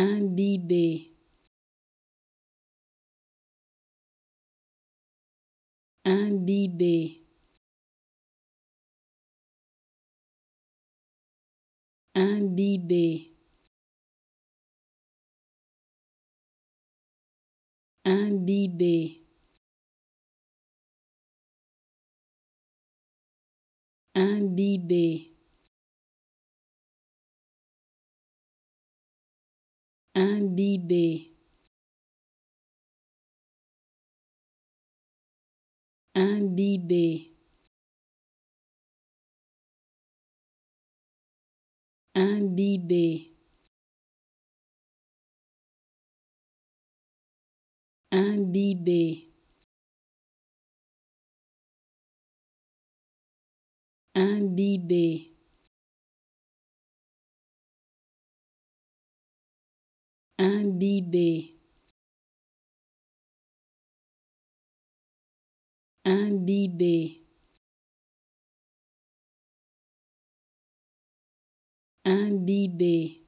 imbibé imbibé imbibé imbibé imbibé imbibé, imbibé, imbibé, imbibé. imbibé. Imbibé. Imbibé. Imbibé.